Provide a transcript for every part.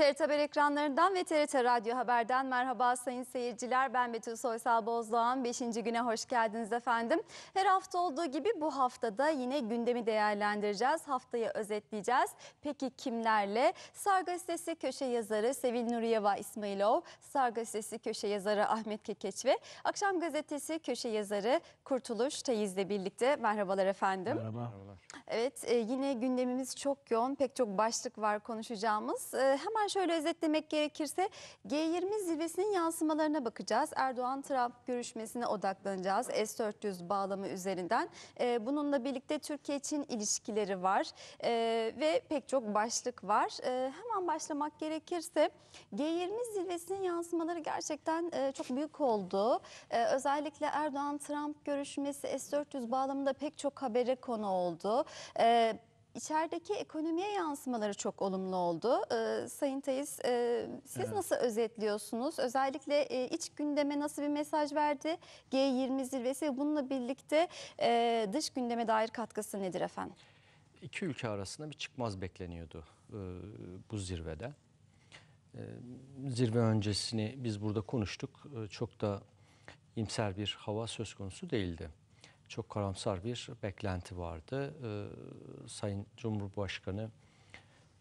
TRT Haber ekranlarından ve TRT Radyo Haber'den merhaba sayın seyirciler. Ben Betül Soysal Bozdoğan. Beşinci güne hoş geldiniz efendim. Her hafta olduğu gibi bu haftada yine gündemi değerlendireceğiz. Haftayı özetleyeceğiz. Peki kimlerle? Sar Gazetesi köşe yazarı Sevil Nuriyeva İsmailov, Sar Gazetesi köşe yazarı Ahmet Kekeç ve Akşam Gazetesi köşe yazarı Kurtuluş Teyiz'le birlikte. Merhabalar efendim. Merhaba. Evet e, yine gündemimiz çok yoğun. Pek çok başlık var konuşacağımız. E, hemen şöyle özetlemek gerekirse G20 zirvesinin yansımalarına bakacağız. Erdoğan-Trump görüşmesine odaklanacağız. S-400 bağlamı üzerinden. E, bununla birlikte Türkiye-Çin ilişkileri var e, ve pek çok başlık var. E, hemen başlamak gerekirse G20 zirvesinin yansımaları gerçekten e, çok büyük oldu. E, özellikle Erdoğan-Trump görüşmesi S-400 bağlamında pek çok habere konu oldu. E, İçerideki ekonomiye yansımaları çok olumlu oldu. Ee, Sayın Tayis, e, siz evet. nasıl özetliyorsunuz? Özellikle e, iç gündeme nasıl bir mesaj verdi? G20 zirvesi bununla birlikte e, dış gündeme dair katkısı nedir efendim? İki ülke arasında bir çıkmaz bekleniyordu e, bu zirvede. E, zirve öncesini biz burada konuştuk. E, çok da imser bir hava söz konusu değildi çok karamsar bir beklenti vardı. E, Sayın Cumhurbaşkanı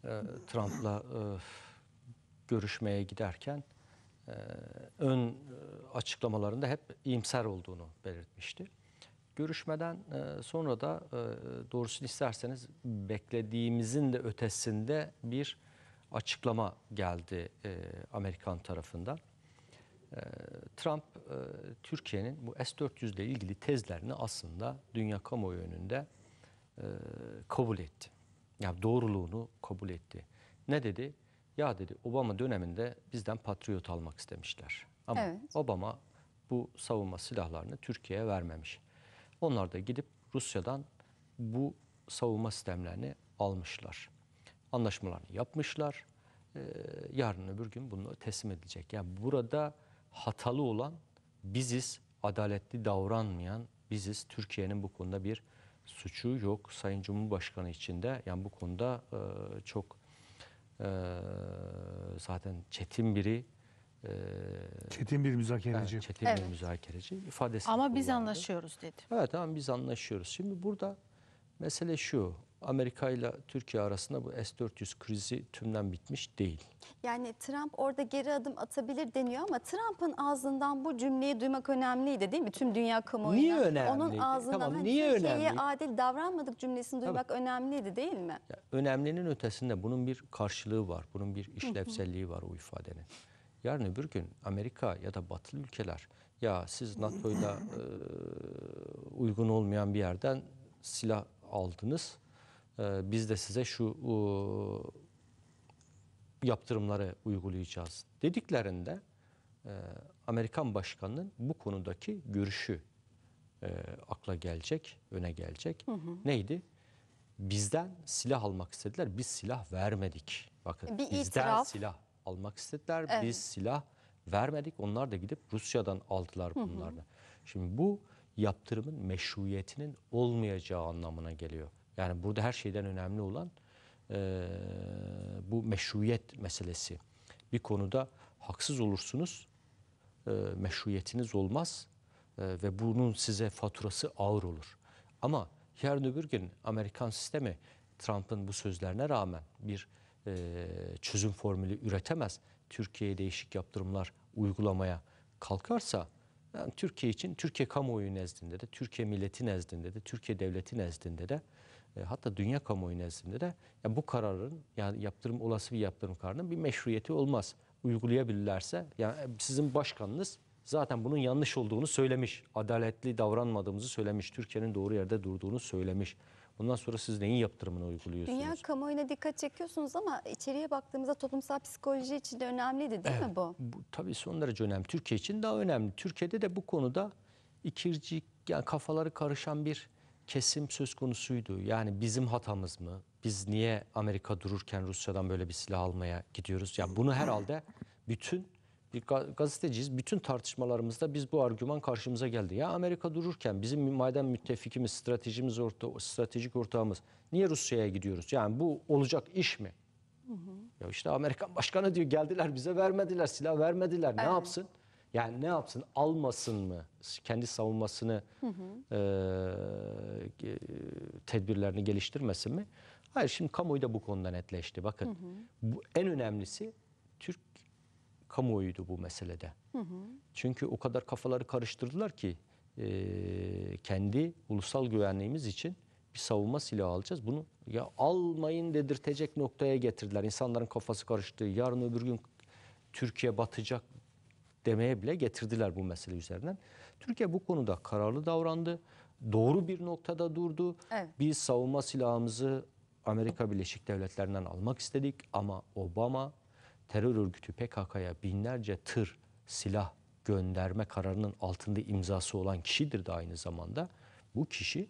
e, Trump'la e, görüşmeye giderken e, ön e, açıklamalarında hep iyimser olduğunu belirtmişti. Görüşmeden e, sonra da e, doğrusunu isterseniz beklediğimizin de ötesinde bir açıklama geldi Amerikan tarafından. Ee, Trump e, Türkiye'nin bu S-400 ile ilgili tezlerini aslında dünya kamuoyu önünde e, kabul etti. Yani doğruluğunu kabul etti. Ne dedi? Ya dedi Obama döneminde bizden Patriot almak istemişler. Ama evet. Obama bu savunma silahlarını Türkiye'ye vermemiş. Onlar da gidip Rusya'dan bu savunma sistemlerini almışlar. Anlaşmalarını yapmışlar. Ee, yarın öbür gün bunu teslim edilecek. Yani burada hatalı olan biziz, adaletli davranmayan biziz. Türkiye'nin bu konuda bir suçu yok. Sayın Cumhurbaşkanı için de yani bu konuda e, çok e, zaten çetin biri e, çetin bir müzakereci. Yani çetin evet. bir müzakereci ifadesi. Ama biz anlaşıyoruz dedi. Evet ama biz anlaşıyoruz. Şimdi burada mesele şu. Amerika ile Türkiye arasında bu S-400 krizi tümden bitmiş değil. Yani Trump orada geri adım atabilir deniyor ama Trump'ın ağzından bu cümleyi duymak önemliydi değil mi? Tüm dünya kamuoyuna. Niye önemli? Onun ağzından tamam, hani Türkiye'ye önemli? adil davranmadık cümlesini duymak Tabii. önemliydi değil mi? Ya, önemlinin ötesinde bunun bir karşılığı var. Bunun bir işlevselliği var o ifadenin. Yarın öbür gün Amerika ya da batılı ülkeler ya siz NATO'yla e, uygun olmayan bir yerden silah aldınız ee, biz de size şu yaptırımları uygulayacağız dediklerinde e, Amerikan başkanının bu konudaki görüşü e, akla gelecek, öne gelecek. Hı hı. Neydi? Bizden silah almak istediler. Biz silah vermedik. Bakın Bir bizden itiraf. silah almak istediler. Evet. Biz silah vermedik. Onlar da gidip Rusya'dan aldılar bunları. Hı hı. Şimdi bu yaptırımın meşruiyetinin olmayacağı anlamına geliyor. Yani burada her şeyden önemli olan e, bu meşruiyet meselesi. Bir konuda haksız olursunuz, e, meşruiyetiniz olmaz e, ve bunun size faturası ağır olur. Ama yarın öbür gün Amerikan sistemi Trump'ın bu sözlerine rağmen bir e, çözüm formülü üretemez. Türkiye'ye değişik yaptırımlar uygulamaya kalkarsa yani Türkiye için, Türkiye kamuoyu nezdinde de, Türkiye milleti nezdinde de, Türkiye devleti nezdinde de e, hatta dünya kamuoyu nezdinde de ya bu kararın yani yaptırım olası bir yaptırım kararının bir meşruiyeti olmaz. Uygulayabilirlerse yani sizin başkanınız zaten bunun yanlış olduğunu söylemiş. Adaletli davranmadığımızı söylemiş. Türkiye'nin doğru yerde durduğunu söylemiş. Bundan sonra siz neyin yaptırımını uyguluyorsunuz? Dünya kamuoyuna dikkat çekiyorsunuz ama içeriye baktığımızda toplumsal psikoloji için de önemliydi değil evet, mi bu? bu? Tabii son derece önemli. Türkiye için daha önemli. Türkiye'de de bu konuda ikircik yani kafaları karışan bir kesim söz konusuydu. Yani bizim hatamız mı? Biz niye Amerika dururken Rusya'dan böyle bir silah almaya gidiyoruz? Ya yani bunu herhalde bütün bir gazeteciyiz. Bütün tartışmalarımızda biz bu argüman karşımıza geldi. Ya Amerika dururken bizim madem müttefikimiz, stratejimiz orta, stratejik ortağımız niye Rusya'ya gidiyoruz? Yani bu olacak iş mi? Hı hı. Ya işte Amerikan başkanı diyor geldiler bize vermediler silah vermediler evet. ne yapsın? Yani ne yapsın almasın mı kendi savunmasını hı hı. E, tedbirlerini geliştirmesin mi? Hayır şimdi kamuoyu da bu konuda netleşti. Bakın hı hı. Bu, en önemlisi Türk kamuoyuydu bu meselede. Hı hı. Çünkü o kadar kafaları karıştırdılar ki e, kendi ulusal güvenliğimiz için bir savunma silahı alacağız. Bunu ya almayın dedirtecek noktaya getirdiler. İnsanların kafası karıştı. Yarın öbür gün Türkiye batacak demeye bile getirdiler bu mesele üzerinden. Türkiye bu konuda kararlı davrandı. Doğru bir noktada durdu. Evet. Biz savunma silahımızı Amerika Birleşik Devletleri'nden almak istedik ama Obama terör örgütü PKK'ya binlerce tır silah gönderme kararının altında imzası olan kişidir de aynı zamanda. Bu kişi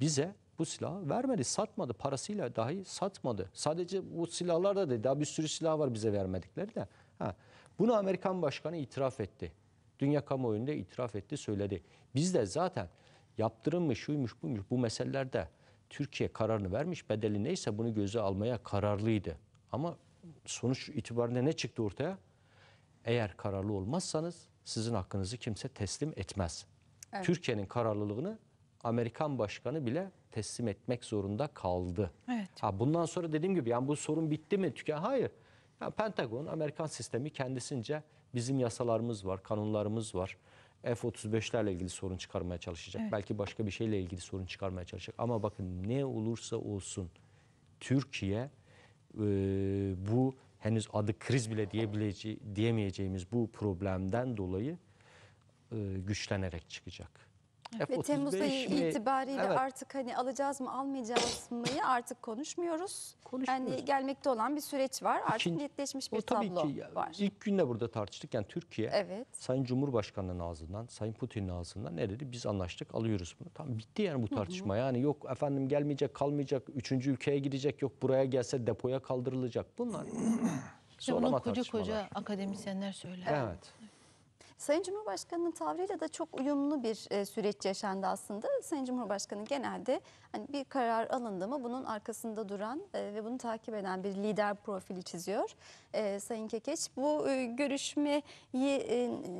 bize bu silahı vermedi, satmadı. Parasıyla dahi satmadı. Sadece bu silahlar da değil. Daha bir sürü silah var bize vermedikleri de. Ha. Bunu Amerikan Başkanı itiraf etti. Dünya kamuoyunda itiraf etti, söyledi. Biz de zaten yaptırımmış, şuymuş, buymuş bu meselelerde Türkiye kararını vermiş, bedeli neyse bunu göze almaya kararlıydı. Ama sonuç itibariyle ne çıktı ortaya? Eğer kararlı olmazsanız sizin hakkınızı kimse teslim etmez. Evet. Türkiye'nin kararlılığını Amerikan başkanı bile teslim etmek zorunda kaldı. Evet. Ha bundan sonra dediğim gibi yani bu sorun bitti mi? Türkiye? hayır. Yani Pentagon, Amerikan sistemi kendisince bizim yasalarımız var, kanunlarımız var. F-35'lerle ilgili sorun çıkarmaya çalışacak. Evet. Belki başka bir şeyle ilgili sorun çıkarmaya çalışacak. Ama bakın ne olursa olsun Türkiye e, bu henüz adı kriz bile diyebilece- diyemeyeceğimiz bu problemden dolayı e, güçlenerek çıkacak. F35 Ve Temmuz ayı mi? itibariyle evet. artık hani alacağız mı almayacağız mıyı artık konuşmuyoruz. konuşmuyoruz. Yani gelmekte olan bir süreç var. Artık Şimdi, netleşmiş bir tabii tablo ki, var. İlk günde burada tartıştık. Yani Türkiye evet. Sayın Cumhurbaşkanı'nın ağzından, Sayın Putin'in ağzından ne dedi? Biz anlaştık alıyoruz bunu. Tam bitti yani bu tartışma. Hı hı. Yani yok efendim gelmeyecek kalmayacak, üçüncü ülkeye gidecek yok buraya gelse depoya kaldırılacak. Bunlar... Sonra işte bunu koca koca akademisyenler söyler. Evet. Sayın Cumhurbaşkanı'nın tavrıyla da çok uyumlu bir e, süreç yaşandı aslında. Sayın Cumhurbaşkanı genelde hani bir karar alındı mı bunun arkasında duran e, ve bunu takip eden bir lider profili çiziyor. E, Sayın Kekeç bu görüşmeyi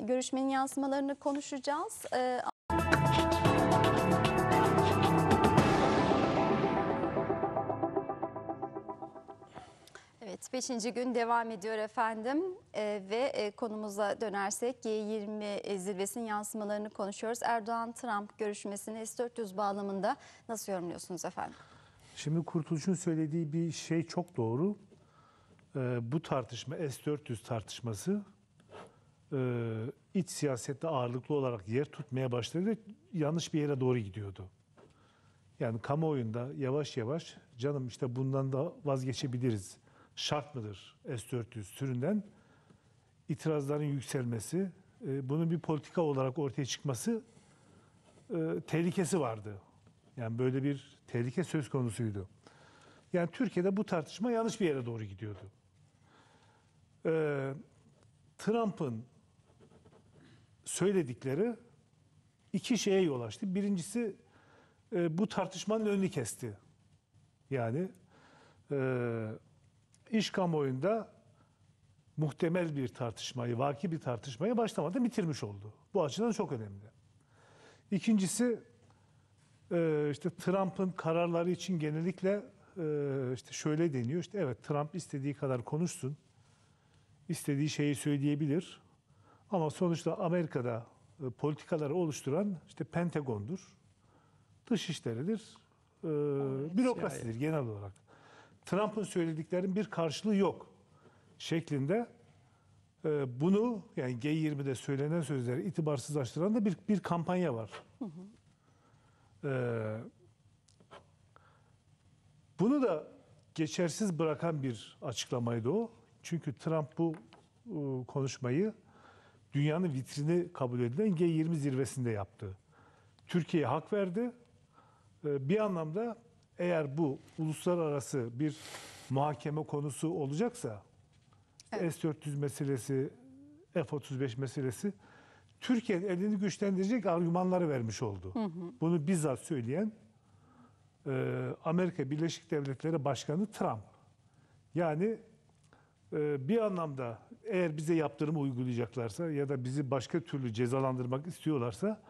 görüşmenin yansımalarını konuşacağız. Evet, beşinci gün devam ediyor efendim e, ve e, konumuza dönersek G20 e, zirvesinin yansımalarını konuşuyoruz. Erdoğan-Trump görüşmesini S-400 bağlamında nasıl yorumluyorsunuz efendim? Şimdi Kurtuluş'un söylediği bir şey çok doğru. E, bu tartışma S-400 tartışması e, iç siyasette ağırlıklı olarak yer tutmaya başladı ve yanlış bir yere doğru gidiyordu. Yani kamuoyunda yavaş yavaş canım işte bundan da vazgeçebiliriz şart mıdır S-400 türünden itirazların yükselmesi, e, bunun bir politika olarak ortaya çıkması e, tehlikesi vardı. Yani böyle bir tehlike söz konusuydu. Yani Türkiye'de bu tartışma yanlış bir yere doğru gidiyordu. E, Trump'ın söyledikleri iki şeye yol açtı. Birincisi e, bu tartışmanın önünü kesti. Yani e, iş kamuoyunda muhtemel bir tartışmayı, vaki bir tartışmayı başlamadan bitirmiş oldu. Bu açıdan çok önemli. İkincisi e, işte Trump'ın kararları için genellikle e, işte şöyle deniyor. İşte evet Trump istediği kadar konuşsun. istediği şeyi söyleyebilir. Ama sonuçta Amerika'da e, politikaları oluşturan işte Pentagon'dur. Dışişleridir. Evet, bürokrasidir yani. genel olarak. Trump'ın söylediklerinin bir karşılığı yok şeklinde e, bunu yani G20'de söylenen sözleri itibarsızlaştıran da bir, bir kampanya var. Hı hı. E, bunu da geçersiz bırakan bir açıklamaydı o. Çünkü Trump bu e, konuşmayı dünyanın vitrini kabul edilen G20 zirvesinde yaptı. Türkiye'ye hak verdi. E, bir anlamda eğer bu uluslararası bir muhakeme konusu olacaksa evet. S-400 meselesi, F-35 meselesi Türkiye elini güçlendirecek argümanları vermiş oldu. Hı hı. Bunu bizzat söyleyen e, Amerika Birleşik Devletleri Başkanı Trump. Yani e, bir anlamda eğer bize yaptırımı uygulayacaklarsa ya da bizi başka türlü cezalandırmak istiyorlarsa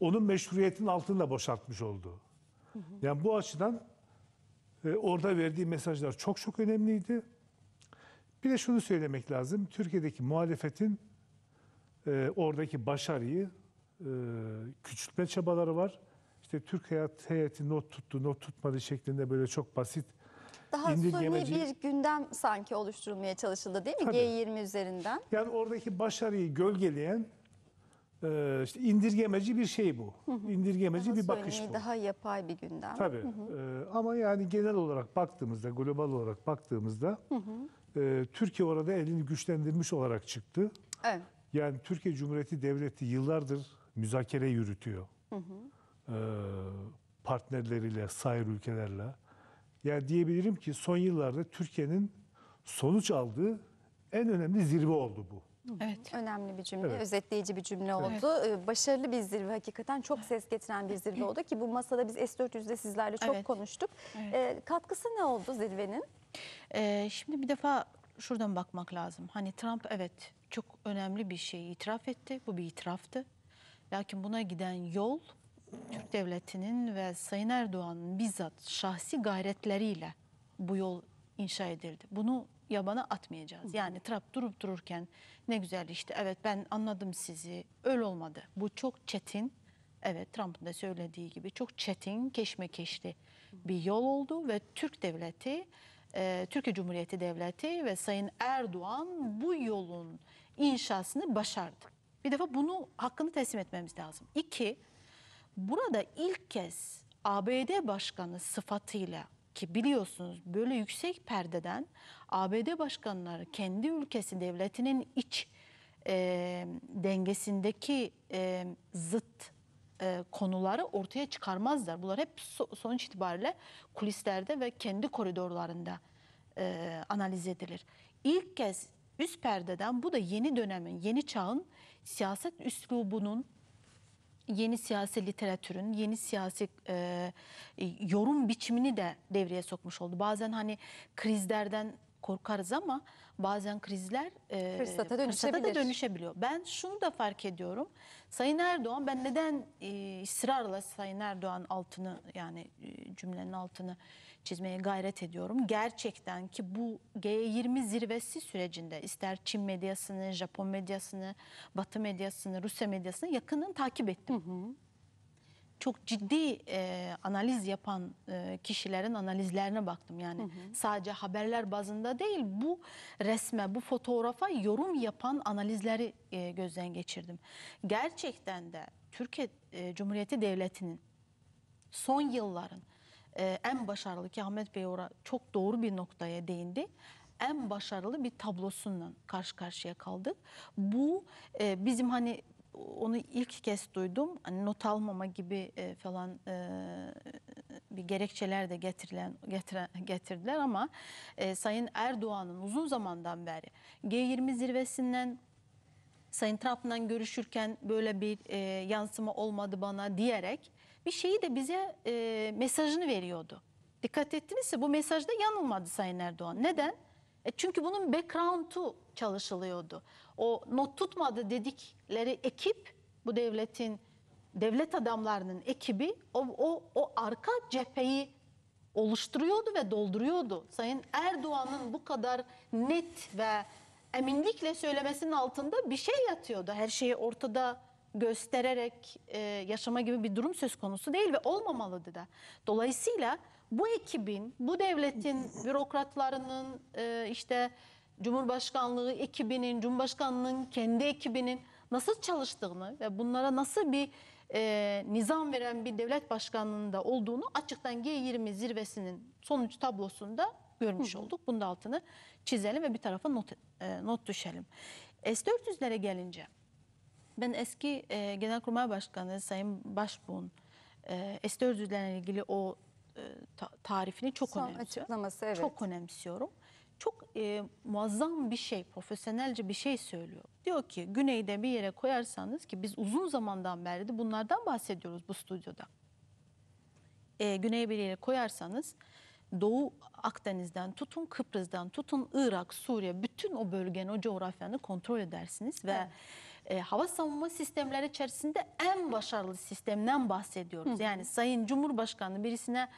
onun meşruiyetinin altında boşaltmış oldu. Yani bu açıdan e, orada verdiği mesajlar çok çok önemliydi. Bir de şunu söylemek lazım. Türkiye'deki muhalefetin e, oradaki başarıyı e, küçültme çabaları var. İşte Türk Hayat heyeti not tuttu, not tutmadı şeklinde böyle çok basit daha suni bir gündem sanki oluşturulmaya çalışıldı değil mi Tabii. G20 üzerinden? Yani oradaki başarıyı gölgeleyen e, işte indirgemeci bir şey bu. İndirgemeci daha bir bakış bu. Daha yapay bir gündem. Tabii. E, ama yani genel olarak baktığımızda, global olarak baktığımızda e, Türkiye orada elini güçlendirmiş olarak çıktı. Evet. Yani Türkiye Cumhuriyeti Devleti yıllardır müzakere yürütüyor. Hı hı. E, partnerleriyle, sahir ülkelerle. Yani diyebilirim ki son yıllarda Türkiye'nin sonuç aldığı en önemli zirve oldu bu. Evet. Önemli bir cümle, evet. özetleyici bir cümle oldu. Evet. Başarılı bir zirve hakikaten çok ses getiren bir zirve oldu ki bu masada biz S400'de sizlerle çok evet. konuştuk. Evet. E, katkısı ne oldu zirvenin? E, şimdi bir defa şuradan bakmak lazım. Hani Trump evet çok önemli bir şey itiraf etti. Bu bir itiraftı. Lakin buna giden yol Türk Devleti'nin ve Sayın Erdoğan'ın bizzat şahsi gayretleriyle bu yol inşa edildi. Bunu yabana atmayacağız. Yani Trump durup dururken ne güzel işte evet ben anladım sizi Öl olmadı. Bu çok çetin evet Trump'ın da söylediği gibi çok çetin keşmekeşli bir yol oldu ve Türk devleti e, Türkiye Cumhuriyeti Devleti ve Sayın Erdoğan bu yolun inşasını başardı. Bir defa bunu hakkını teslim etmemiz lazım. İki, burada ilk kez ABD Başkanı sıfatıyla ki biliyorsunuz böyle yüksek perdeden ABD başkanları kendi ülkesi devletinin iç e, dengesindeki e, zıt e, konuları ortaya çıkarmazlar. Bunlar hep so sonuç itibariyle kulislerde ve kendi koridorlarında e, analiz edilir. İlk kez üst perdeden bu da yeni dönemin, yeni çağın siyaset üslubunun yeni siyasi literatürün, yeni siyasi e, e, yorum biçimini de devreye sokmuş oldu. Bazen hani krizlerden korkarız ama bazen krizler e, fırsata, fırsata da dönüşebiliyor. Ben şunu da fark ediyorum. Sayın Erdoğan ben neden e, ısrarla Sayın Erdoğan altını yani e, cümlenin altını çizmeye gayret ediyorum. Gerçekten ki bu G20 zirvesi sürecinde ister Çin medyasını, Japon medyasını, Batı medyasını, Rusya medyasını yakından takip ettim. Hı hı. Çok ciddi e, analiz yapan e, kişilerin analizlerine baktım. Yani hı hı. sadece haberler bazında değil bu resme, bu fotoğrafa yorum yapan analizleri e, gözden geçirdim. Gerçekten de Türkiye e, Cumhuriyeti Devleti'nin son yılların ee, en başarılı ki Ahmet Bey ora çok doğru bir noktaya değindi. En başarılı bir tablosundan karşı karşıya kaldık. Bu e, bizim hani onu ilk kez duydum. Hani not almama gibi e, falan e, bir gerekçeler de getirilen getire, getirdiler ama e, Sayın Erdoğan'ın uzun zamandan beri G20 zirvesinden Sayın Trump'la görüşürken böyle bir e, yansıma olmadı bana diyerek bir şeyi de bize e, mesajını veriyordu. Dikkat ettinizse bu mesajda yanılmadı Sayın Erdoğan. Neden? E çünkü bunun background'u çalışılıyordu. O not tutmadı dedikleri ekip bu devletin devlet adamlarının ekibi o, o, o arka cepheyi oluşturuyordu ve dolduruyordu. Sayın Erdoğan'ın bu kadar net ve eminlikle söylemesinin altında bir şey yatıyordu. Her şey ortada göstererek e, yaşama gibi bir durum söz konusu değil ve olmamalıdı da. Dolayısıyla bu ekibin, bu devletin bürokratlarının e, işte Cumhurbaşkanlığı ekibinin, Cumhurbaşkanlığının kendi ekibinin nasıl çalıştığını ve bunlara nasıl bir e, nizam veren bir devlet başkanlığında olduğunu açıktan G20 zirvesinin sonuç tablosunda görmüş olduk. Bunun altını çizelim ve bir tarafa not, e, not düşelim. S-400'lere gelince ben eski e, Genelkurmay Başkanı Sayın Başbuğ'un e, eski özürlerle ilgili o e, ta, tarifini çok Son önemsiyorum. evet. Çok önemsiyorum. Çok e, muazzam bir şey, profesyonelce bir şey söylüyor. Diyor ki güneyde bir yere koyarsanız ki biz uzun zamandan beri de bunlardan bahsediyoruz bu stüdyoda. E, güneye bir yere koyarsanız Doğu Akdeniz'den tutun, Kıbrıs'tan tutun, Irak, Suriye bütün o bölgenin, o coğrafyanı kontrol edersiniz ve evet e, hava savunma sistemleri içerisinde en başarılı sistemden bahsediyoruz. Hı. Yani Sayın Cumhurbaşkanı birisine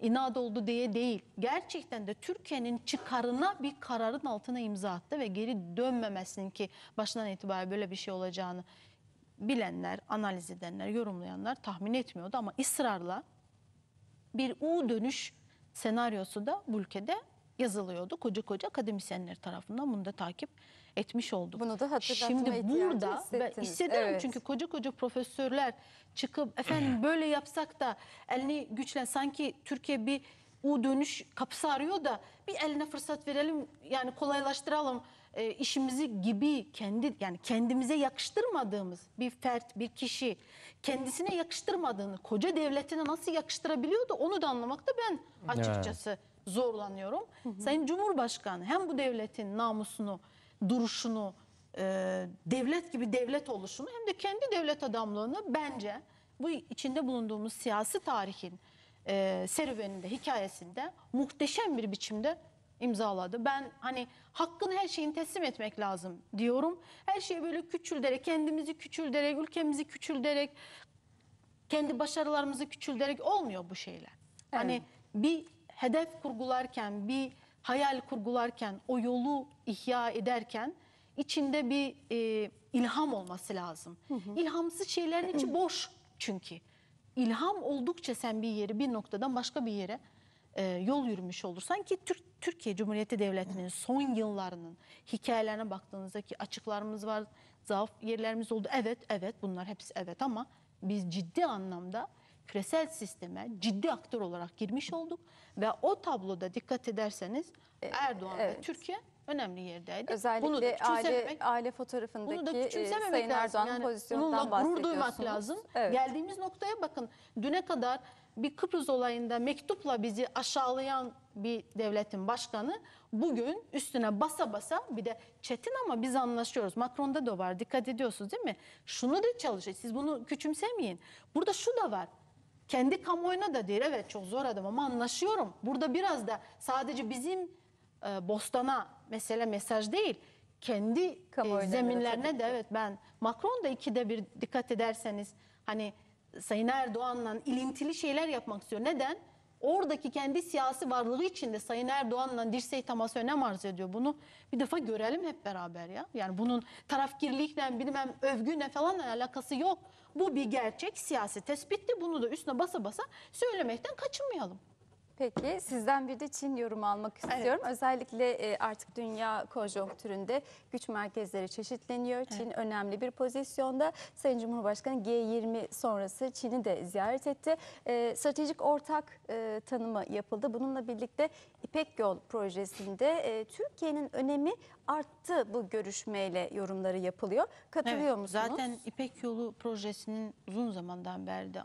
inat oldu diye değil. Gerçekten de Türkiye'nin çıkarına bir kararın altına imza attı ve geri dönmemesinin ki başından itibaren böyle bir şey olacağını bilenler, analiz edenler, yorumlayanlar tahmin etmiyordu ama ısrarla bir U dönüş senaryosu da bu ülkede yazılıyordu. Koca koca akademisyenler tarafından bunu da takip etmiş olduk. Bunu da hatırlatma Şimdi burada ben hissediyorum evet. çünkü koca koca profesörler çıkıp efendim böyle yapsak da elini güçlen sanki Türkiye bir U dönüş kapısı arıyor da bir eline fırsat verelim yani kolaylaştıralım e, işimizi gibi kendi yani kendimize yakıştırmadığımız bir fert bir kişi kendisine yakıştırmadığını koca devletine nasıl yakıştırabiliyor da onu da anlamakta ben açıkçası evet. zorlanıyorum. Hı hı. Sayın Cumhurbaşkanı hem bu devletin namusunu duruşunu, e, devlet gibi devlet oluşunu hem de kendi devlet adamlığını bence bu içinde bulunduğumuz siyasi tarihin e, serüveninde, hikayesinde muhteşem bir biçimde imzaladı. Ben hani hakkını her şeyin teslim etmek lazım diyorum. Her şeyi böyle küçülderek, kendimizi küçülderek, ülkemizi küçülderek, kendi başarılarımızı küçülderek olmuyor bu şeyler. Hani evet. Hani bir hedef kurgularken, bir hayal kurgularken, o yolu ihya ederken içinde bir e, ilham olması lazım. Hı hı. İlhamsız şeylerin içi boş çünkü. İlham oldukça sen bir yeri bir noktadan başka bir yere e, yol yürümüş olursan ki Türk, Türkiye Cumhuriyeti Devleti'nin son yıllarının hikayelerine baktığınızda ki açıklarımız var, zaaf yerlerimiz oldu. Evet, evet bunlar hepsi evet ama biz ciddi anlamda küresel sisteme ciddi aktör olarak girmiş olduk ve o tabloda dikkat ederseniz e, Erdoğan evet. ve Türkiye önemli yerdeydi. Özellikle bunu da aile, aile fotoğrafındaki bunu da e, Sayın Erdoğan'ın yani pozisyonundan bahsediyorsunuz. gurur duymak lazım. Evet. Geldiğimiz noktaya bakın. Düne kadar bir Kıbrıs olayında mektupla bizi aşağılayan bir devletin başkanı bugün üstüne basa basa bir de çetin ama biz anlaşıyoruz. Macron'da da var dikkat ediyorsunuz değil mi? Şunu da çalışın siz bunu küçümsemeyin. Burada şu da var kendi kamuoyuna da der evet çok zor adam ama anlaşıyorum. Burada biraz da sadece bizim e, bostana mesele mesaj değil. Kendi e, zeminlerine tabii de evet ben Macron da ikide bir dikkat ederseniz hani Sayın Erdoğan'la ilintili şeyler yapmak istiyor. Neden? oradaki kendi siyasi varlığı içinde Sayın Erdoğan'la dirseği teması önem arz ediyor. Bunu bir defa görelim hep beraber ya. Yani bunun tarafkirlikle bilmem övgüyle falan alakası yok. Bu bir gerçek siyasi tespitti. Bunu da üstüne basa basa söylemekten kaçınmayalım. Peki sizden bir de Çin yorumu almak istiyorum. Evet. Özellikle e, artık dünya konjonktüründe güç merkezleri çeşitleniyor. Çin evet. önemli bir pozisyonda. Sayın Cumhurbaşkanı G20 sonrası Çin'i de ziyaret etti. E, stratejik ortak e, tanımı yapıldı. Bununla birlikte İpek Yol projesinde e, Türkiye'nin önemi arttı bu görüşmeyle yorumları yapılıyor. Katılıyor evet, musunuz? Zaten İpek Yolu projesinin uzun zamandan beri de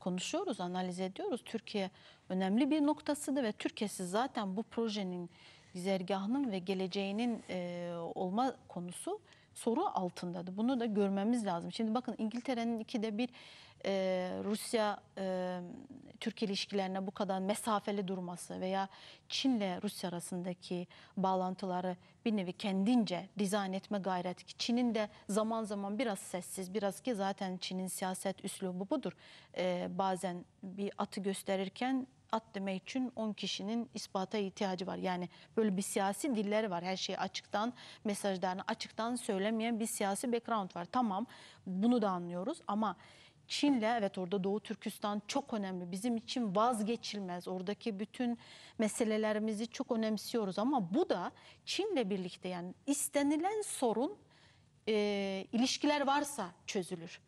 konuşuyoruz, analiz ediyoruz. Türkiye önemli bir noktasıydı ve Türkiye'si zaten bu projenin güzergahının ve geleceğinin e, olma konusu soru altındadı. Bunu da görmemiz lazım. Şimdi bakın İngiltere'nin ikide bir e, Rusya e, Türkiye ilişkilerine bu kadar mesafeli durması veya Çin'le Rusya arasındaki bağlantıları bir nevi kendince dizayn etme gayreti ki Çin'in de zaman zaman biraz sessiz biraz ki zaten Çin'in siyaset üslubu budur. E, bazen bir atı gösterirken at demek için 10 kişinin ispata ihtiyacı var. Yani böyle bir siyasi diller var. Her şeyi açıktan, mesajlarını açıktan söylemeyen bir siyasi background var. Tamam bunu da anlıyoruz ama Çin'le evet orada Doğu Türkistan çok önemli. Bizim için vazgeçilmez. Oradaki bütün meselelerimizi çok önemsiyoruz ama bu da Çin'le birlikte yani istenilen sorun e, ilişkiler varsa çözülür.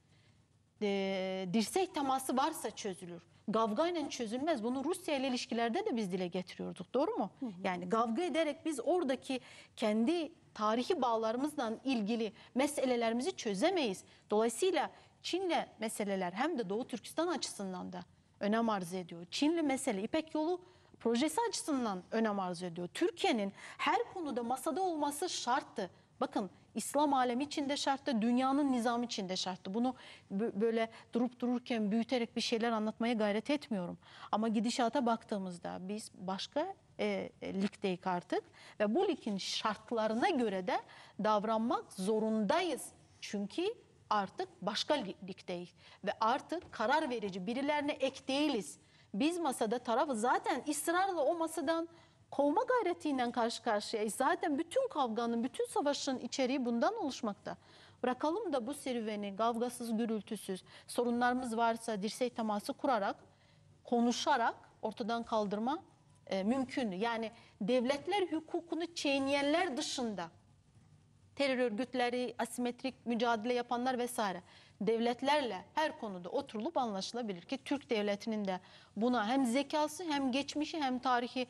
E, dirsek teması varsa çözülür. Gavgayla çözülmez. Bunu Rusya ile ilişkilerde de biz dile getiriyorduk. Doğru mu? Hı hı. Yani gavga ederek biz oradaki kendi tarihi bağlarımızdan ilgili meselelerimizi çözemeyiz. Dolayısıyla Çin'le meseleler hem de Doğu Türkistan açısından da önem arz ediyor. Çinli mesele İpek yolu projesi açısından önem arz ediyor. Türkiye'nin her konuda masada olması şarttı. Bakın İslam alemi için de şarttı, dünyanın nizamı için de şarttı. Bunu böyle durup dururken büyüterek bir şeyler anlatmaya gayret etmiyorum. Ama gidişata baktığımızda biz başka e, e ligdeyik artık ve bu ligin şartlarına göre de davranmak zorundayız. Çünkü artık başka ligdeyiz ve artık karar verici birilerine ek değiliz. Biz masada tarafı zaten ısrarla o masadan kovma gayretiyle karşı karşıya. E, zaten bütün kavganın, bütün savaşın içeriği bundan oluşmakta. Bırakalım da bu serüveni kavgasız, gürültüsüz, sorunlarımız varsa dirsek teması kurarak, konuşarak ortadan kaldırma e, mümkün. Yani devletler hukukunu çiğneyenler dışında terör örgütleri, asimetrik mücadele yapanlar vesaire devletlerle her konuda oturulup anlaşılabilir ki Türk devletinin de buna hem zekası hem geçmişi hem tarihi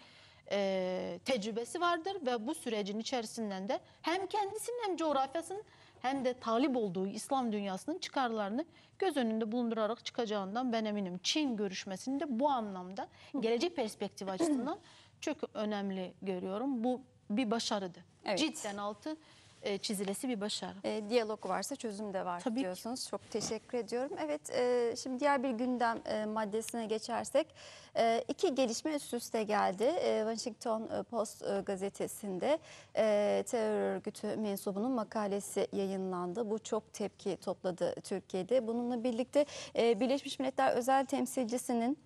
e, tecrübesi vardır ve bu sürecin içerisinden de hem kendisinin hem coğrafyasının hem de talip olduğu İslam dünyasının çıkarlarını göz önünde bulundurarak çıkacağından ben eminim. Çin görüşmesini de bu anlamda gelecek perspektif açısından çok önemli görüyorum. Bu bir başarıdı. Evet. Cidden altı e, çizilesi bir başarı. E, diyalog varsa çözüm de var Tabii diyorsunuz. Ki. Çok teşekkür ediyorum. Evet e, şimdi diğer bir gündem e, maddesine geçersek e, iki gelişme üst üste geldi. E, Washington Post e, gazetesinde e, terör örgütü mensubunun makalesi yayınlandı. Bu çok tepki topladı Türkiye'de. Bununla birlikte e, Birleşmiş Milletler Özel Temsilcisi'nin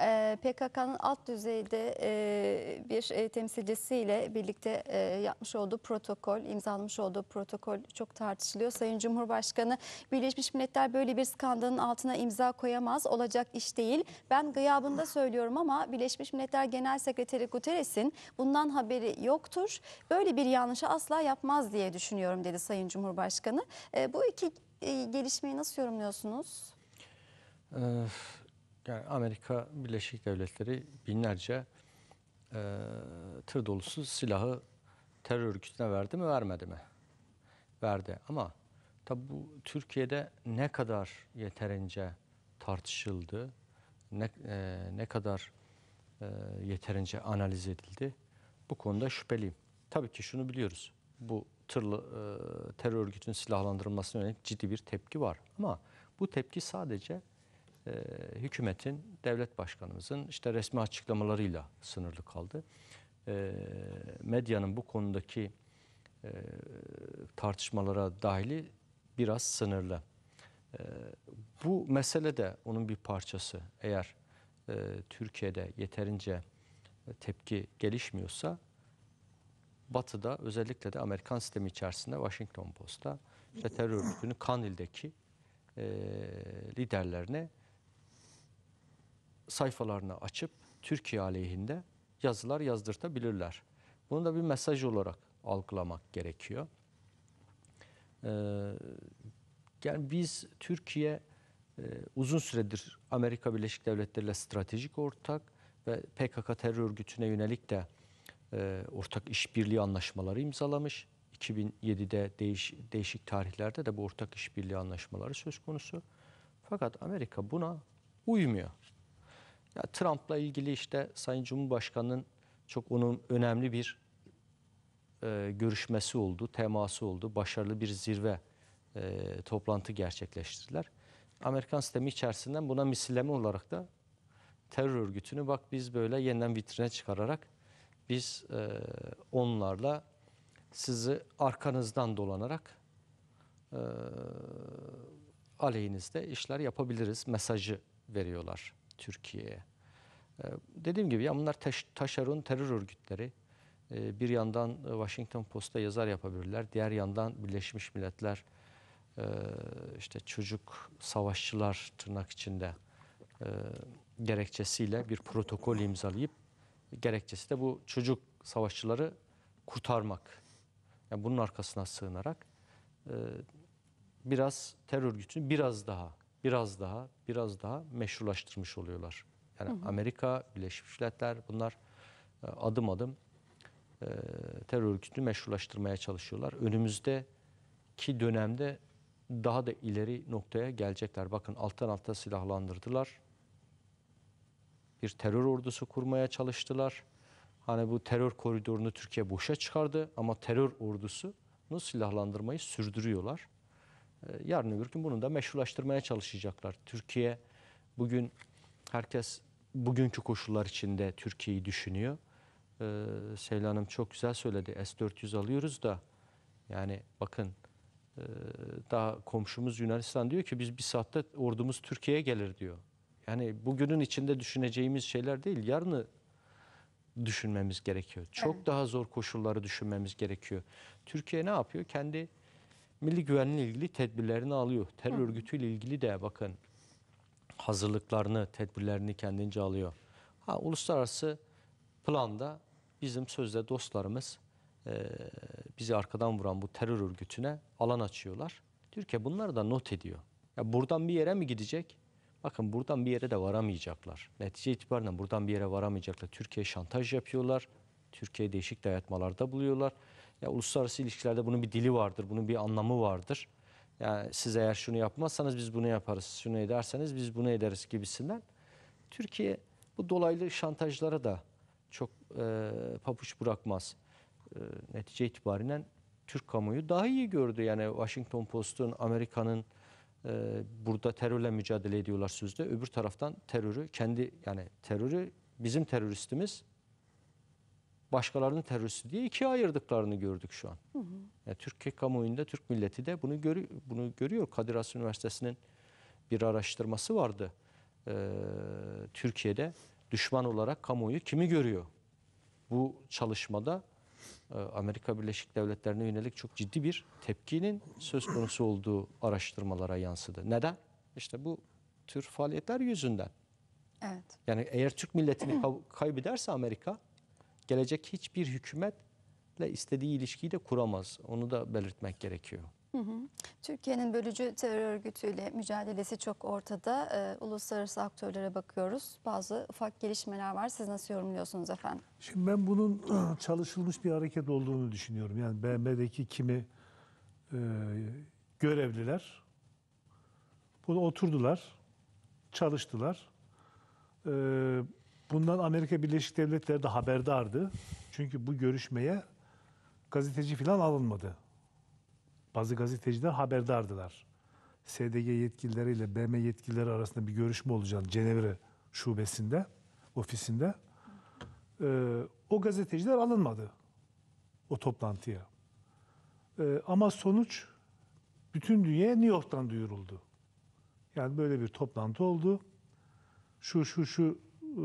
ee, PKK'nın alt düzeyde e, bir temsilcisiyle birlikte e, yapmış olduğu protokol, imzalanmış olduğu protokol çok tartışılıyor. Sayın Cumhurbaşkanı Birleşmiş Milletler böyle bir skandalın altına imza koyamaz. Olacak iş değil. Ben gıyabında söylüyorum ama Birleşmiş Milletler Genel Sekreteri Guterres'in bundan haberi yoktur. Böyle bir yanlışı asla yapmaz diye düşünüyorum dedi Sayın Cumhurbaşkanı. E, bu iki gelişmeyi nasıl yorumluyorsunuz? Ee, yani Amerika Birleşik Devletleri binlerce e, tır dolusu silahı terör örgütüne verdi mi vermedi mi? Verdi ama tabi bu Türkiye'de ne kadar yeterince tartışıldı, ne, e, ne kadar e, yeterince analiz edildi bu konuda şüpheliyim. Tabii ki şunu biliyoruz bu tırlı, e, terör örgütünün silahlandırılmasına yönelik ciddi bir tepki var ama bu tepki sadece e, hükümetin, devlet başkanımızın işte resmi açıklamalarıyla sınırlı kaldı. E, medyanın bu konudaki e, tartışmalara dahili biraz sınırlı. E, bu mesele de onun bir parçası. Eğer e, Türkiye'de yeterince tepki gelişmiyorsa Batı'da özellikle de Amerikan sistemi içerisinde Washington Post'ta işte terör örgütünü Kanil'deki e, liderlerine sayfalarını açıp Türkiye aleyhinde yazılar yazdırtabilirler. Bunu da bir mesaj olarak algılamak gerekiyor. Ee, yani biz Türkiye e, uzun süredir Amerika Birleşik Devletleri ile stratejik ortak ve PKK terör örgütüne yönelik de e, ortak işbirliği anlaşmaları imzalamış. 2007'de değiş, değişik tarihlerde de bu ortak işbirliği anlaşmaları söz konusu. Fakat Amerika buna uymuyor. Ya Trump'la ilgili işte Sayın Cumhurbaşkanı'nın çok onun önemli bir e, görüşmesi oldu, teması oldu. Başarılı bir zirve e, toplantı gerçekleştirdiler. Amerikan sistemi içerisinden buna misilleme olarak da terör örgütünü bak biz böyle yeniden vitrine çıkararak biz e, onlarla sizi arkanızdan dolanarak e, aleyhinizde işler yapabiliriz mesajı veriyorlar Türkiye'ye. Ee, dediğim gibi ya bunlar taş, taşeron terör örgütleri. Ee, bir yandan e, Washington Post'ta yazar yapabilirler. Diğer yandan Birleşmiş Milletler e, işte çocuk savaşçılar tırnak içinde e, gerekçesiyle bir protokol imzalayıp gerekçesi de bu çocuk savaşçıları kurtarmak. Yani bunun arkasına sığınarak biraz terör örgütünü biraz daha, biraz daha, biraz daha meşrulaştırmış oluyorlar. Yani hı hı. Amerika, Birleşmiş Milletler bunlar e, adım adım e, terör örgütünü meşrulaştırmaya çalışıyorlar. Önümüzdeki dönemde daha da ileri noktaya gelecekler. Bakın alttan alta silahlandırdılar. Bir terör ordusu kurmaya çalıştılar. Hani bu terör koridorunu Türkiye boşa çıkardı ama terör ordusunu silahlandırmayı sürdürüyorlar. E, yarın öbür gün bunu da meşrulaştırmaya çalışacaklar. Türkiye bugün herkes bugünkü koşullar içinde Türkiye'yi düşünüyor. Ee, Sevda Hanım çok güzel söyledi. S-400 alıyoruz da yani bakın e, daha komşumuz Yunanistan diyor ki biz bir saatte ordumuz Türkiye'ye gelir diyor. Yani bugünün içinde düşüneceğimiz şeyler değil. Yarını düşünmemiz gerekiyor. Çok evet. daha zor koşulları düşünmemiz gerekiyor. Türkiye ne yapıyor? Kendi milli güvenliği ilgili tedbirlerini alıyor. Terör örgütüyle ilgili de bakın hazırlıklarını, tedbirlerini kendince alıyor. Ha, uluslararası planda bizim sözde dostlarımız e, bizi arkadan vuran bu terör örgütüne alan açıyorlar. Türkiye bunları da not ediyor. Ya buradan bir yere mi gidecek? Bakın buradan bir yere de varamayacaklar. Netice itibariyle buradan bir yere varamayacaklar. Türkiye şantaj yapıyorlar. Türkiye değişik dayatmalarda buluyorlar. Ya uluslararası ilişkilerde bunun bir dili vardır, bunun bir anlamı vardır. Yani siz eğer şunu yapmazsanız biz bunu yaparız, şunu ederseniz biz bunu ederiz gibisinden. Türkiye bu dolaylı şantajlara da çok e, papuç bırakmaz. E, netice itibariyle Türk kamuoyu daha iyi gördü. Yani Washington Post'un, Amerika'nın e, burada terörle mücadele ediyorlar sözde. Öbür taraftan terörü kendi yani terörü bizim teröristimiz başkalarının teröristi diye ikiye ayırdıklarını gördük şu an. Hı hı. Yani Türkiye kamuoyunda, Türk milleti de bunu, görü bunu görüyor. Kadir Has Üniversitesi'nin bir araştırması vardı. Ee, Türkiye'de düşman olarak kamuoyu kimi görüyor? Bu çalışmada e, Amerika Birleşik Devletleri'ne yönelik çok ciddi bir tepkinin söz konusu olduğu araştırmalara yansıdı. Neden? İşte bu tür faaliyetler yüzünden. Evet. Yani eğer Türk milletini kaybederse Amerika gelecek hiçbir hükümetle istediği ilişkiyi de kuramaz. Onu da belirtmek gerekiyor. Türkiye'nin bölücü terör örgütüyle mücadelesi çok ortada. Ee, uluslararası aktörlere bakıyoruz. Bazı ufak gelişmeler var. Siz nasıl yorumluyorsunuz efendim? Şimdi ben bunun çalışılmış bir hareket olduğunu düşünüyorum. Yani BM'deki kimi e, görevliler bunu oturdular, çalıştılar. E, Bundan Amerika Birleşik Devletleri de haberdardı. Çünkü bu görüşmeye gazeteci falan alınmadı. Bazı gazeteciler haberdardılar. SDG yetkilileriyle BM yetkilileri arasında bir görüşme olacağını Cenevre şubesinde, ofisinde. Ee, o gazeteciler alınmadı o toplantıya. Ee, ama sonuç bütün dünya New York'tan duyuruldu. Yani böyle bir toplantı oldu. Şu şu şu e,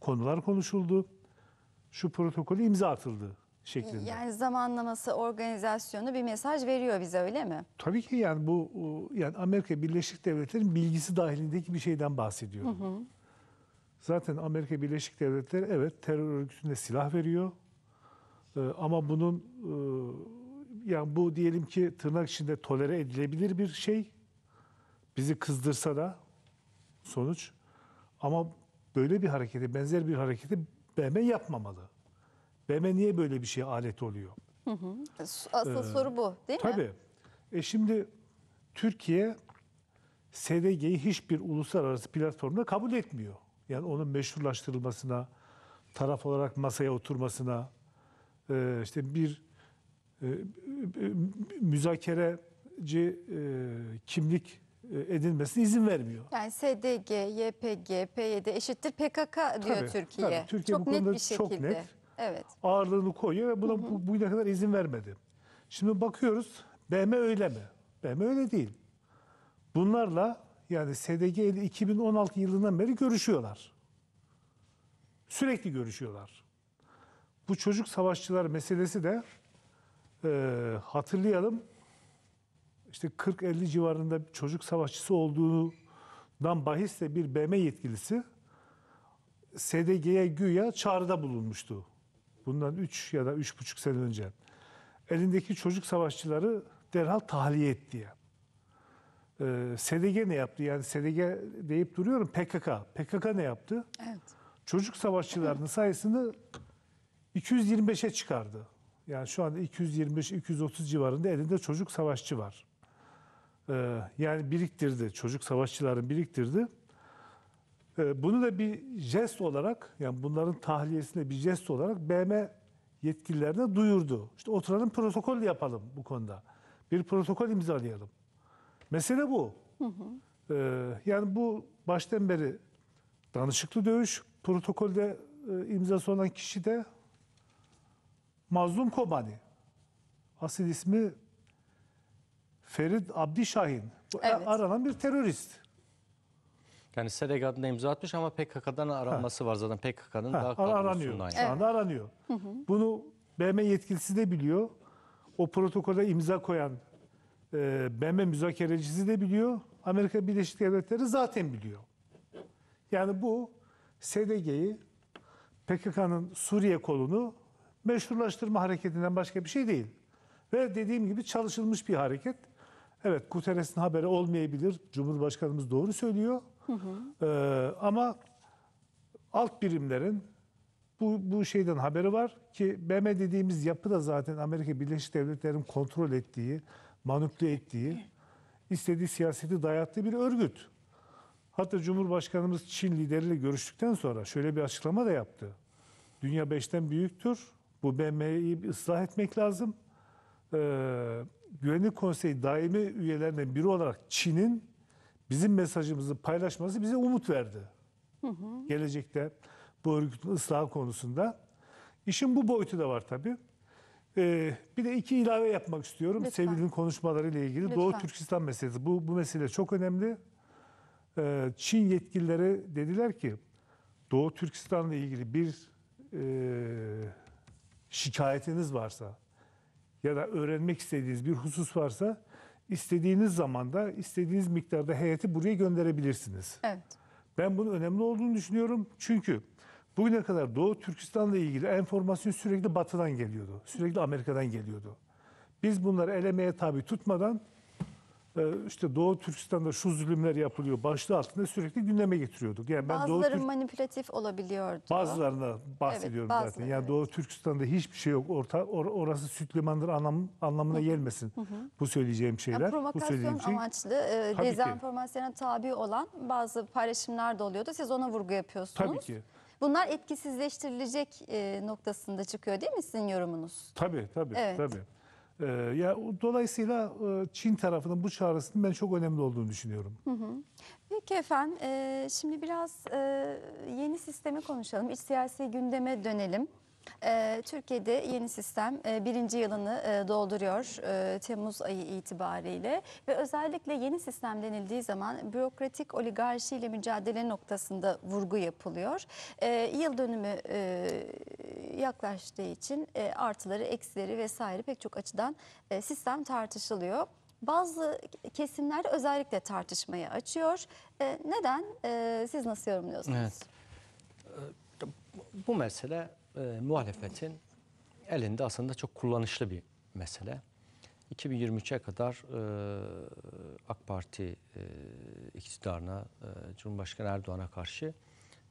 konular konuşuldu. Şu protokolü imza atıldı şeklinde. Yani zamanlaması, organizasyonu bir mesaj veriyor bize öyle mi? Tabii ki yani bu e, yani Amerika Birleşik Devletleri'nin bilgisi dahilindeki bir şeyden bahsediyorum. Hı hı. Zaten Amerika Birleşik Devletleri evet terör örgütüne silah veriyor. Ee, ama bunun e, yani bu diyelim ki tırnak içinde tolere edilebilir bir şey. Bizi kızdırsa da sonuç. Ama böyle bir hareketi, benzer bir hareketi BM yapmamalı. BM niye böyle bir şeye alet oluyor? Hı hı. Asıl ee, soru bu değil tabii. mi? Tabii. E şimdi Türkiye SDG'yi hiçbir uluslararası platformda kabul etmiyor. Yani onun meşrulaştırılmasına, taraf olarak masaya oturmasına, e, işte bir e, e, müzakereci kimlik e, edilmesine izin vermiyor. Yani SDG, YPG, PYD eşittir PKK diyor tabii, Türkiye. Tabii. Türkiye çok bu net bir şekilde. Çok net. Evet. Ağırlığını koyuyor ve buna bu hı. bugüne kadar izin vermedi. Şimdi bakıyoruz BM öyle mi? BM öyle değil. Bunlarla yani SDG ile 2016 yılından beri görüşüyorlar. Sürekli görüşüyorlar. Bu çocuk savaşçılar meselesi de e, hatırlayalım işte 40-50 civarında çocuk savaşçısı olduğundan bahisle bir BM yetkilisi SDG'ye güya çağrıda bulunmuştu. Bundan 3 ya da 3,5 sene önce. Elindeki çocuk savaşçıları derhal tahliye etti ya. Ee, SDG ne yaptı? Yani SDG deyip duruyorum PKK. PKK ne yaptı? Evet. Çocuk savaşçılarının sayısını 225'e çıkardı. Yani şu anda 225-230 civarında elinde çocuk savaşçı var. Ee, yani biriktirdi. Çocuk savaşçıları biriktirdi. Ee, bunu da bir jest olarak yani bunların tahliyesine bir jest olarak BM yetkililerine duyurdu. İşte oturalım protokol yapalım bu konuda. Bir protokol imzalayalım. Mesele bu. Hı hı. Ee, yani bu baştan beri danışıklı dövüş. Protokolde e, imzası olan kişi de Mazlum Kobani. Asıl ismi Ferit Abdi Şahin. E, evet. aranan bir terörist. Yani SEDEG adına imza atmış ama PKK'dan aranması var zaten. PKK'nın Ha, daha ara- kadrosundan. aranıyor. yani. Şu anda aranıyor. Bunu BM yetkilisi de biliyor. O protokole imza koyan e, BM müzakerecisi de biliyor. Amerika Birleşik Devletleri zaten biliyor. Yani bu SDG'yi PKK'nın Suriye kolunu meşrulaştırma hareketinden başka bir şey değil. Ve dediğim gibi çalışılmış bir hareket. Evet Guterres'in haberi olmayabilir. Cumhurbaşkanımız doğru söylüyor. Hı hı. Ee, ama alt birimlerin bu, bu şeyden haberi var ki BM dediğimiz yapı da zaten Amerika Birleşik Devletleri'nin kontrol ettiği, manipüle ettiği, istediği siyaseti dayattığı bir örgüt. Hatta Cumhurbaşkanımız Çin lideriyle görüştükten sonra şöyle bir açıklama da yaptı. Dünya beşten büyüktür. Bu BM'yi ıslah etmek lazım. Ee, Güvenlik Konseyi daimi üyelerinden biri olarak Çin'in bizim mesajımızı paylaşması bize umut verdi. Hı hı. Gelecekte bu örgütün ıslahı konusunda. İşin bu boyutu da var tabii. Ee, bir de iki ilave yapmak istiyorum. Sevil'in konuşmalarıyla ilgili. Lütfen. Doğu Türkistan meselesi. Bu, bu mesele çok önemli. Ee, Çin yetkilileri dediler ki Doğu Türkistan'la ilgili bir e, şikayetiniz varsa ya da öğrenmek istediğiniz bir husus varsa istediğiniz zamanda, istediğiniz miktarda heyeti buraya gönderebilirsiniz. Evet. Ben bunun önemli olduğunu düşünüyorum. Çünkü bugüne kadar Doğu Türkistan'la ilgili enformasyon sürekli batıdan geliyordu. Sürekli Amerika'dan geliyordu. Biz bunları elemeye tabi tutmadan ee, işte Doğu Türkistan'da şu zulümler yapılıyor başlığı altında sürekli gündeme getiriyorduk. Yani ben Bazıları Doğu Türk... manipülatif olabiliyordu. Bazılarına bahsediyorum evet, bazıları, zaten. Yani evet. Doğu Türkistan'da hiçbir şey yok. Orta or, orası süt limandır anlam, anlamına Hı-hı. gelmesin. Hı-hı. Bu söyleyeceğim şeyler. Yani provokasyon bu söyleyeceğim şey, amaçlı e, dezenformasyona tabi olan bazı paylaşımlar da oluyordu. Siz ona vurgu yapıyorsunuz. Tabii ki. Bunlar etkisizleştirilecek e, noktasında çıkıyor değil mi sizin yorumunuz? Tabii tabii. Evet. tabii. Ee, ya dolayısıyla e, Çin tarafının bu çağrısının ben çok önemli olduğunu düşünüyorum. Peki efendim, e, şimdi biraz e, yeni sistemi konuşalım, iç siyasi gündeme dönelim. Ee, Türkiye'de yeni sistem e, birinci yılını e, dolduruyor e, Temmuz ayı itibariyle ve özellikle yeni sistem denildiği zaman bürokratik oligarşi ile mücadele noktasında vurgu yapılıyor. Yıl dönümü yaklaştığı için artıları, eksileri vesaire pek çok açıdan sistem tartışılıyor bazı kesimler özellikle tartışmayı açıyor. neden? siz nasıl yorumluyorsunuz? Evet. Bu mesele e, muhalefetin elinde aslında çok kullanışlı bir mesele. 2023'e kadar e, AK Parti e, iktidarına, e, Cumhurbaşkanı Erdoğan'a karşı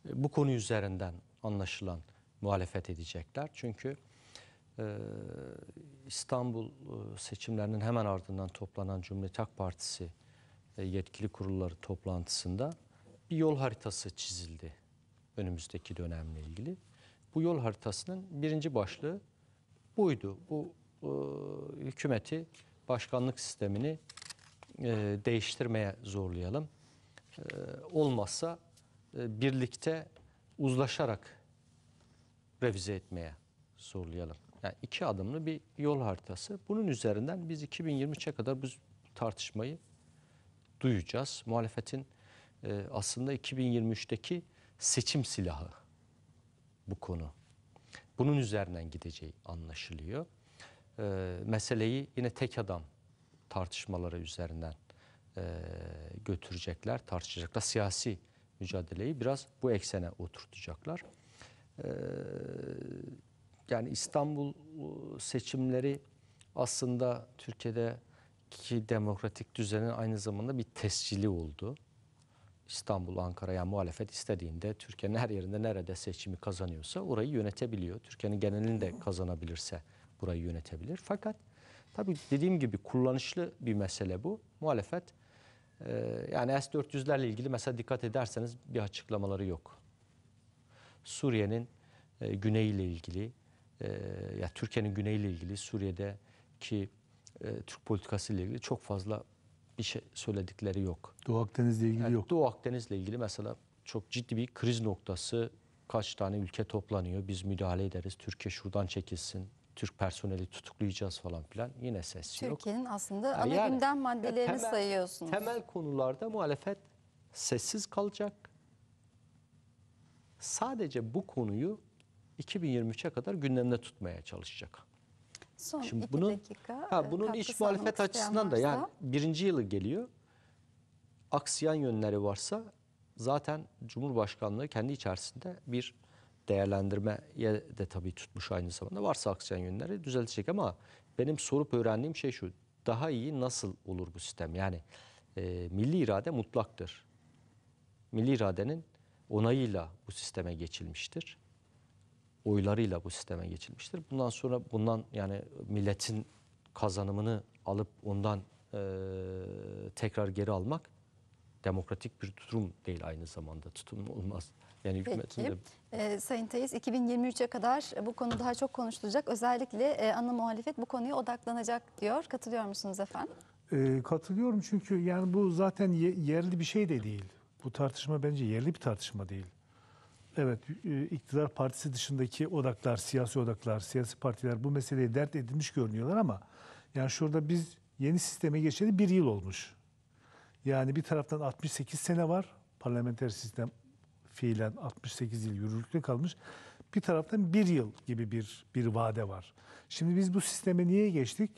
e, bu konu üzerinden anlaşılan muhalefet edecekler. Çünkü e, İstanbul e, seçimlerinin hemen ardından toplanan Cumhuriyet Halk Partisi e, yetkili kurulları toplantısında bir yol haritası çizildi önümüzdeki dönemle ilgili. Bu yol haritasının birinci başlığı buydu. Bu e, hükümeti, başkanlık sistemini e, değiştirmeye zorlayalım. E, olmazsa e, birlikte uzlaşarak revize etmeye zorlayalım. Yani iki adımlı bir yol haritası. Bunun üzerinden biz 2023'e kadar bu tartışmayı duyacağız. Muhalefetin e, aslında 2023'teki seçim silahı bu konu. Bunun üzerinden gideceği anlaşılıyor. E, meseleyi yine tek adam tartışmaları üzerinden e, götürecekler, tartışacaklar. Siyasi mücadeleyi biraz bu eksene oturtacaklar. E, yani İstanbul e, seçimleri aslında Türkiye'deki demokratik düzenin aynı zamanda bir tescili oldu. İstanbul, Ankara yani muhalefet istediğinde Türkiye'nin her yerinde nerede seçimi kazanıyorsa orayı yönetebiliyor. Türkiye'nin genelini de kazanabilirse burayı yönetebilir. Fakat tabii dediğim gibi kullanışlı bir mesele bu. Muhalefet e, yani S-400'lerle ilgili mesela dikkat ederseniz bir açıklamaları yok. Suriye'nin e, güneyiyle ilgili e, ya Türkiye'nin güneyiyle ilgili Suriye'deki Türk politikası ile ilgili çok fazla bir şey söyledikleri yok. Doğu Akdeniz'le ilgili yani yok. Doğu Akdeniz'le ilgili mesela çok ciddi bir kriz noktası. Kaç tane ülke toplanıyor, biz müdahale ederiz, Türkiye şuradan çekilsin, Türk personeli tutuklayacağız falan filan yine ses Türkiye yok. Türkiye'nin aslında yani ana yani, gündem e, maddelerini temel, sayıyorsunuz. Temel konularda muhalefet sessiz kalacak. Sadece bu konuyu 2023'e kadar gündemde tutmaya çalışacak. Son Şimdi iki bunun, dakika. Ha, e, bunun iç muhalefet açısından varsa, da yani birinci yılı geliyor. Aksiyan yönleri varsa zaten Cumhurbaşkanlığı kendi içerisinde bir değerlendirmeye de tabii tutmuş aynı zamanda. Varsa aksiyon yönleri düzeltecek ama benim sorup öğrendiğim şey şu. Daha iyi nasıl olur bu sistem? Yani e, milli irade mutlaktır. Milli iradenin onayıyla bu sisteme geçilmiştir oylarıyla bu sisteme geçilmiştir. Bundan sonra bundan yani milletin kazanımını alıp ondan e, tekrar geri almak demokratik bir tutum değil aynı zamanda tutum olmaz. Yani hükümetin Peki. De... E, Sayın Teyiz 2023'e kadar bu konu daha çok konuşulacak. Özellikle e, ana muhalefet bu konuya odaklanacak diyor. Katılıyor musunuz efendim? E, katılıyorum çünkü yani bu zaten ye, yerli bir şey de değil. Bu tartışma bence yerli bir tartışma değil. Evet, e, iktidar partisi dışındaki odaklar, siyasi odaklar, siyasi partiler bu meseleyi dert edilmiş görünüyorlar ama yani şurada biz yeni sisteme geçeli bir yıl olmuş. Yani bir taraftan 68 sene var. Parlamenter sistem fiilen 68 yıl yürürlükte kalmış. Bir taraftan bir yıl gibi bir, bir vade var. Şimdi biz bu sisteme niye geçtik?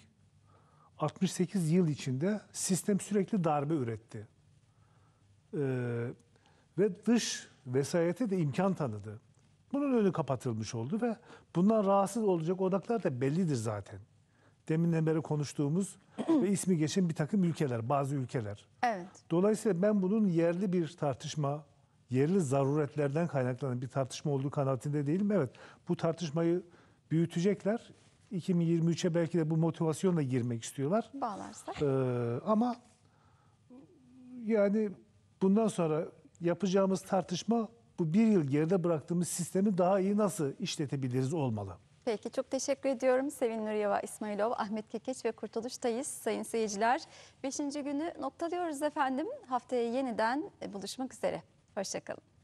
68 yıl içinde sistem sürekli darbe üretti. Ee, ve dış vesayete de imkan tanıdı. Bunun önü kapatılmış oldu ve bundan rahatsız olacak odaklar da bellidir zaten. Deminden beri konuştuğumuz ve ismi geçen bir takım ülkeler, bazı ülkeler. Evet. Dolayısıyla ben bunun yerli bir tartışma, yerli zaruretlerden kaynaklanan bir tartışma olduğu kanaatinde değilim. Evet, bu tartışmayı büyütecekler. 2023'e belki de bu motivasyonla girmek istiyorlar. Bağlarsa. Ee, ama yani bundan sonra yapacağımız tartışma bu bir yıl geride bıraktığımız sistemi daha iyi nasıl işletebiliriz olmalı. Peki çok teşekkür ediyorum Sevin Nuriyeva İsmailov, Ahmet Kekeç ve Kurtuluş Tayis sayın seyirciler. Beşinci günü noktalıyoruz efendim. Haftaya yeniden buluşmak üzere. Hoşçakalın.